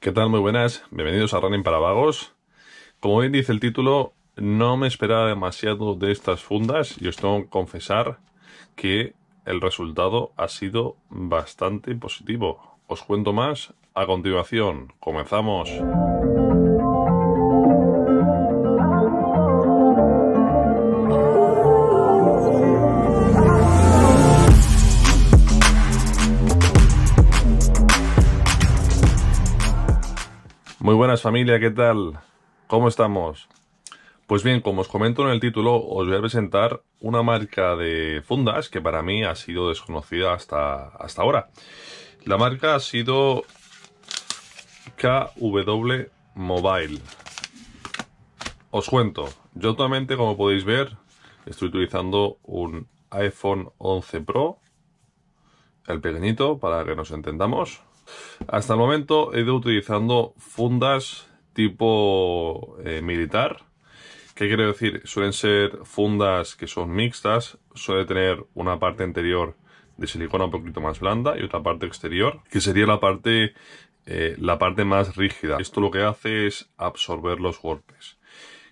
¿Qué tal? Muy buenas, bienvenidos a Running para Vagos. Como bien dice el título, no me esperaba demasiado de estas fundas y os tengo que confesar que el resultado ha sido bastante positivo. Os cuento más a continuación. Comenzamos. Muy buenas familia, ¿qué tal? ¿Cómo estamos? Pues bien, como os comento en el título, os voy a presentar una marca de fundas que para mí ha sido desconocida hasta, hasta ahora. La marca ha sido KW Mobile. Os cuento, yo actualmente, como podéis ver, estoy utilizando un iPhone 11 Pro, el pequeñito, para que nos entendamos. Hasta el momento he ido utilizando fundas tipo eh, militar. ¿Qué quiere decir? Suelen ser fundas que son mixtas, suele tener una parte interior de silicona un poquito más blanda y otra parte exterior, que sería la parte, eh, la parte más rígida. Esto lo que hace es absorber los golpes.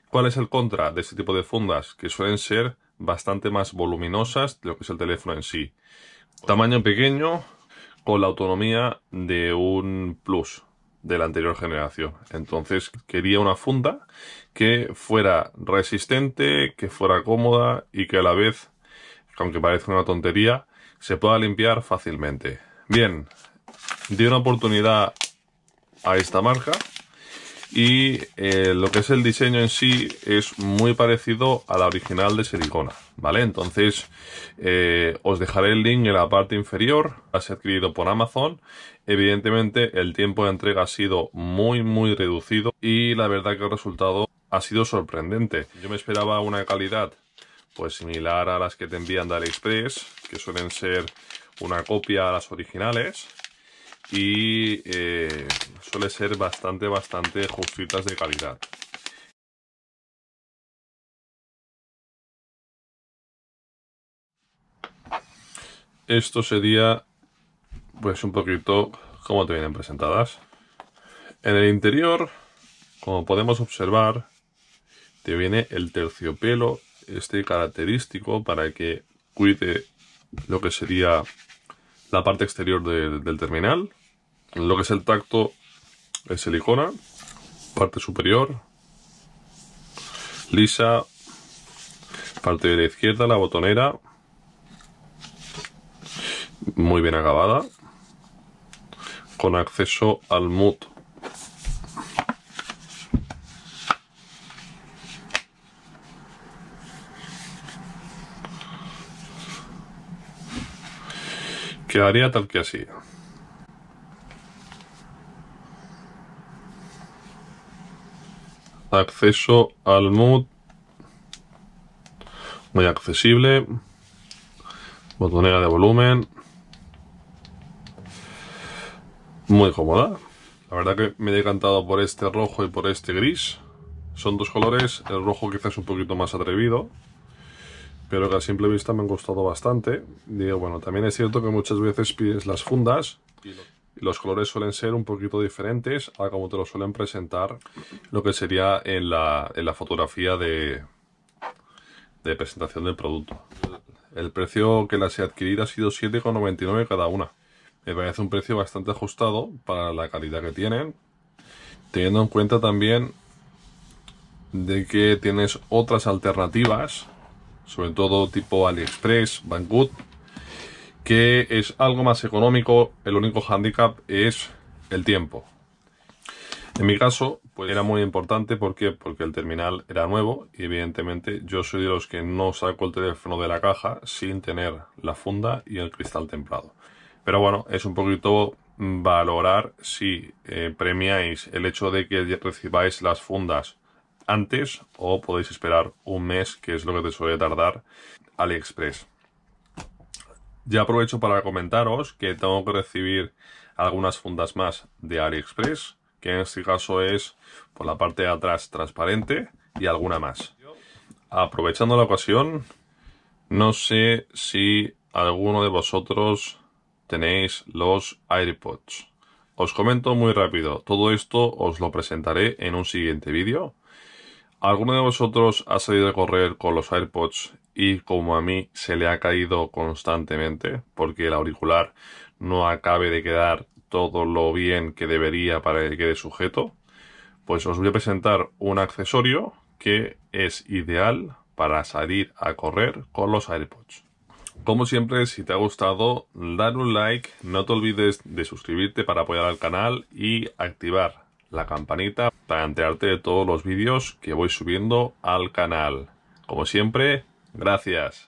¿Cuál es el contra de este tipo de fundas? Que suelen ser bastante más voluminosas de lo que es el teléfono en sí. Tamaño pequeño, con la autonomía de un Plus de la anterior generación. Entonces quería una funda que fuera resistente, que fuera cómoda y que a la vez, aunque parezca una tontería, se pueda limpiar fácilmente. Bien, di una oportunidad a esta marca y eh, lo que es el diseño en sí es muy parecido a la original de silicona ¿vale? Entonces eh, os dejaré el link en la parte inferior, has adquirido por Amazon, evidentemente el tiempo de entrega ha sido muy muy reducido y la verdad que el resultado ha sido sorprendente. Yo me esperaba una calidad pues similar a las que te envían de AliExpress, que suelen ser una copia a las originales, y eh, suele ser bastante, bastante justitas de calidad. Esto sería, pues un poquito como te vienen presentadas. En el interior, como podemos observar, te viene el terciopelo, este característico para que cuide lo que sería la parte exterior del terminal lo que es el tacto es silicona, parte superior, lisa, parte de la izquierda, la botonera, muy bien acabada, con acceso al mood. Quedaría tal que así. acceso al mood muy accesible botonera de volumen muy cómoda la verdad que me he decantado por este rojo y por este gris son dos colores, el rojo quizás un poquito más atrevido pero que a simple vista me han gustado bastante digo bueno, también es cierto que muchas veces pides las fundas los colores suelen ser un poquito diferentes a como te lo suelen presentar lo que sería en la, fotografía de, de presentación del producto. El precio que las he adquirido ha sido 7,99 cada una. Me parece un precio bastante ajustado para la calidad que tienen. Teniendo en cuenta también de que tienes otras alternativas, sobre todo tipo AliExpress, Banggood, que es algo más económico, el único handicap es el tiempo. En mi caso, pues era muy importante porque porque el terminal era nuevo y evidentemente yo soy de los que no saco el teléfono de la caja sin tener la funda y el cristal templado. Pero bueno, es un poquito mm, valorar si eh, premiáis el hecho de que recibáis las fundas antes o podéis esperar un mes, que es lo que te suele tardar AliExpress. Ya aprovecho para comentaros que tengo que recibir algunas fundas más de AliExpress, que en este caso es por la parte de atrás transparente y alguna más. Aprovechando la ocasión, no sé si alguno de vosotros tenéis los AirPods. Os comento muy rápido, todo esto os lo presentaré en un siguiente vídeo. ¿Alguno de vosotros ha salido a correr con los AirPods y como a mí se le ha caído constantemente porque el auricular no acabe de quedar todo lo bien que debería para que quede sujeto, pues os voy a presentar un accesorio que es ideal para salir a correr con los AirPods. Como siempre, si te ha gustado, dar un like, no te olvides de suscribirte para apoyar al canal y activar la campanita para enterarte de todos los vídeos que voy subiendo al canal. Como siempre, Gracias.